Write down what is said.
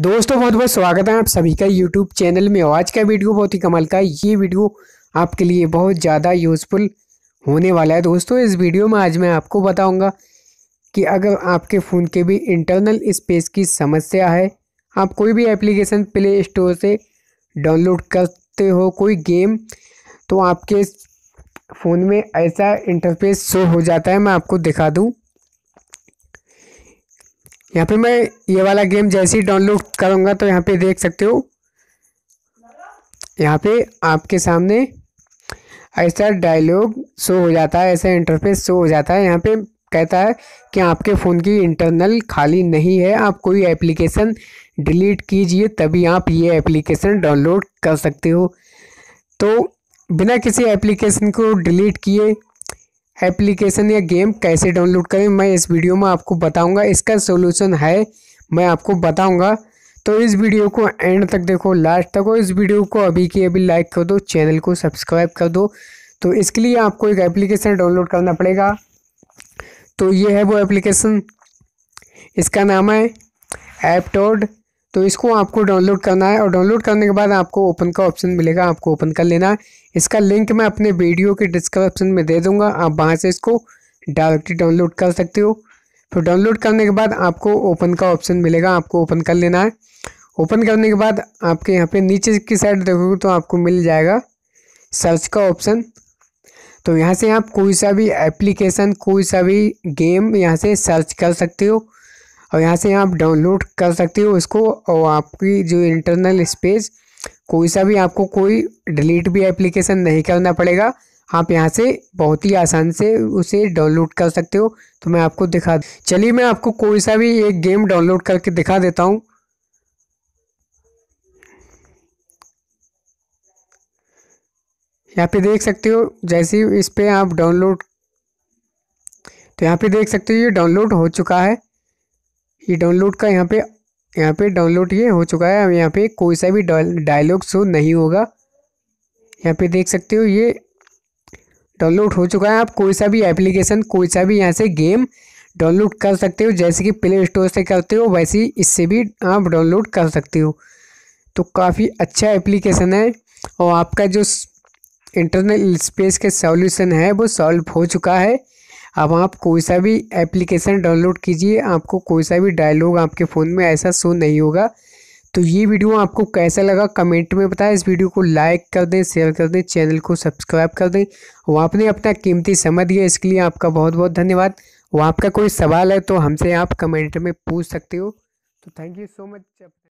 दोस्तों बहुत बहुत स्वागत है आप सभी का यूट्यूब चैनल में आज का वीडियो बहुत ही कमाल का ये वीडियो आपके लिए बहुत ज़्यादा यूज़फुल होने वाला है दोस्तों इस वीडियो में आज मैं आपको बताऊंगा कि अगर आपके फ़ोन के भी इंटरनल स्पेस की समस्या है आप कोई भी एप्लीकेशन प्ले स्टोर से डाउनलोड करते हो कोई गेम तो आपके फ़ोन में ऐसा इंटरफेस शो हो जाता है मैं आपको दिखा दूँ यहाँ पे मैं ये वाला गेम जैसे ही डाउनलोड करूँगा तो यहाँ पे देख सकते हो यहाँ पे आपके सामने ऐसा डायलॉग शो हो जाता है ऐसा इंटरफेस शो हो जाता है यहाँ पे कहता है कि आपके फ़ोन की इंटरनल खाली नहीं है आप कोई एप्लीकेशन डिलीट कीजिए तभी आप ये एप्लीकेशन डाउनलोड कर सकते हो तो बिना किसी एप्लीकेशन को डिलीट किए एप्लीकेशन या गेम कैसे डाउनलोड करें मैं इस वीडियो में आपको बताऊंगा इसका सोल्यूशन है मैं आपको बताऊंगा तो इस वीडियो को एंड तक देखो लास्ट तक और इस वीडियो को अभी की अभी लाइक कर दो चैनल को सब्सक्राइब कर दो तो इसके लिए आपको एक एप्लीकेशन डाउनलोड करना पड़ेगा तो ये है वो एप्लीकेशन इसका नाम है एपटोड तो इसको आपको डाउनलोड करना है और डाउनलोड करने के बाद आपको ओपन का ऑप्शन मिलेगा आपको ओपन कर लेना है इसका लिंक मैं अपने वीडियो के डिस्क्रिप्शन में दे दूंगा आप वहाँ से इसको डायरेक्टली डाउनलोड कर सकते हो तो डाउनलोड करने के बाद आपको ओपन का ऑप्शन मिलेगा आपको ओपन कर लेना है ओपन करने के बाद आपके यहाँ पे नीचे की साइड देखोगे तो आपको मिल जाएगा सर्च का ऑप्शन तो यहाँ से आप कोई सा भी एप्लीकेशन कोई सा भी गेम यहाँ से सर्च कर सकते हो और यहाँ से आप डाउनलोड कर सकते हो इसको और आपकी जो इंटरनल स्पेस कोई सा भी आपको कोई डिलीट भी एप्लीकेशन नहीं करना पड़ेगा आप यहाँ से बहुत ही आसान से उसे डाउनलोड कर सकते हो तो मैं आपको दिखा चलिए मैं आपको कोई सा भी एक गेम डाउनलोड करके दिखा देता हूँ यहाँ पे देख सकते हो जैसे इस पर आप डाउनलोड तो यहाँ पे देख सकते हो ये डाउनलोड हो चुका है ये डाउनलोड का यहाँ पे यहाँ पे डाउनलोड ये हो चुका है यहाँ पे कोई सा भी डायलॉग शो नहीं होगा यहाँ पे देख सकते हो ये डाउनलोड हो चुका है आप कोई सा भी एप्लीकेशन कोई सा भी यहाँ से गेम डाउनलोड कर सकते हो जैसे कि प्ले स्टोर से करते हो वैसे ही इससे भी आप डाउनलोड कर सकते हो तो काफ़ी अच्छा एप्लीकेशन है और आपका जो इंटरनल स्पेस के सॉल्यूशन है वो सॉल्व हो चुका है अब आप कोई सा भी एप्लीकेशन डाउनलोड कीजिए आपको कोई सा भी डायलॉग आपके फ़ोन में ऐसा शो नहीं होगा तो ये वीडियो आपको कैसा लगा कमेंट में बताएं इस वीडियो को लाइक कर दें शेयर कर दें चैनल को सब्सक्राइब कर दें वो आपने अपना कीमती समय दिया इसके लिए आपका बहुत बहुत धन्यवाद वो आपका कोई सवाल है तो हमसे आप कमेंट में पूछ सकते हो तो थैंक यू सो मच